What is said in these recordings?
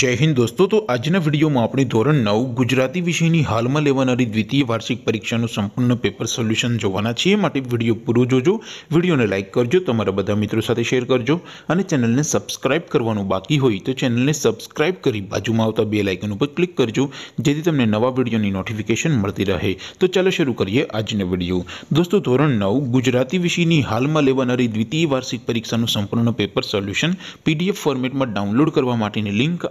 જય હિન્દ દોસ્તો તો આજના વિડીયોમાં આપણે ધોરણ નવ ગુજરાતી વિષયની હાલમાં લેવાનારી દ્વિતીય વાર્ષિક પરીક્ષાનું સંપૂર્ણ પેપર સોલ્યુશન જોવાના છીએ માટે વિડીયો પૂરો જોજો વિડીયોને લાઇક કરજો તમારા બધા મિત્રો સાથે શેર કરજો અને ચેનલને સબસ્ક્રાઇબ કરવાનું બાકી હોય તો ચેનલને સબસ્ક્રાઇબ કરી બાજુમાં આવતા બે લાઇકન ઉપર ક્લિક કરજો જેથી તમને નવા વિડીયોની નોટિફિકેશન મળતી રહે તો ચાલો શરૂ કરીએ આજનો વિડીયો દોસ્તો ધોરણ નવ ગુજરાતી વિષયની હાલમાં લેવાનારી દ્વિતીય વાર્ષિક પરીક્ષાનું સંપૂર્ણ પેપર સોલ્યુશન પીડીએફ ફોર્મેટમાં ડાઉનલોડ કરવા માટેની લિંક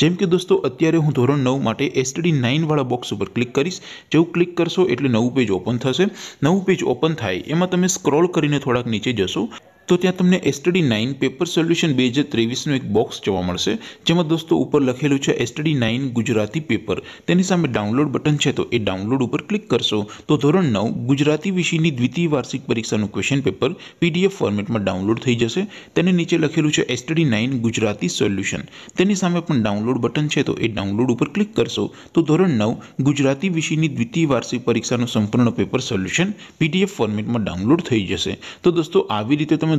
જેમ કે દોસ્તો અત્યારે હું ધોરણ નવ માટે એસટીડી નાઇનવાળા બોક્સ ઉપર ક્લિક કરીશ જેવું ક્લિક કરશો એટલે નવું પેજ ઓપન થશે નવું પેજ ઓપન થાય એમાં તમે સ્ક્રોલ કરીને થોડાક નીચે જશો તો ત્યાં તમને એસટડી નાઇન પેપર સોલ્યુશન બે હજાર ત્રેવીસનું એક બોક્સ જોવા મળશે જેમાં દોસ્તો ઉપર લખેલું છે એસટડી નાઇન ગુજરાતી પેપર તેની સામે ડાઉનલોડ બટન છે તો એ ડાઉનલોડ ઉપર ક્લિક કરશો તો ધોરણ નવ ગુજરાતી વિષયની દ્વિતીય વાર્ષિક પરીક્ષાનું ક્વેશ્ચન પેપર પીડીએફ ફોર્મેટમાં ડાઉનલોડ થઈ જશે તેની નીચે લખેલું છે એસટડી નાઇન ગુજરાતી સોલ્યુશન તેની સામે પણ ડાઉનલોડ બટન છે તો એ ડાઉનલોડ ઉપર ક્લિક કરશો તો ધોરણ નવ ગુજરાતી વિષયની દ્વિતીય વાર્ષિક પરીક્ષાનું સંપૂર્ણ પેપર સોલ્યુશન પીડીએફ ફોર્મેટમાં ડાઉનલોડ થઈ જશે તો દોસ્તો આવી રીતે તમે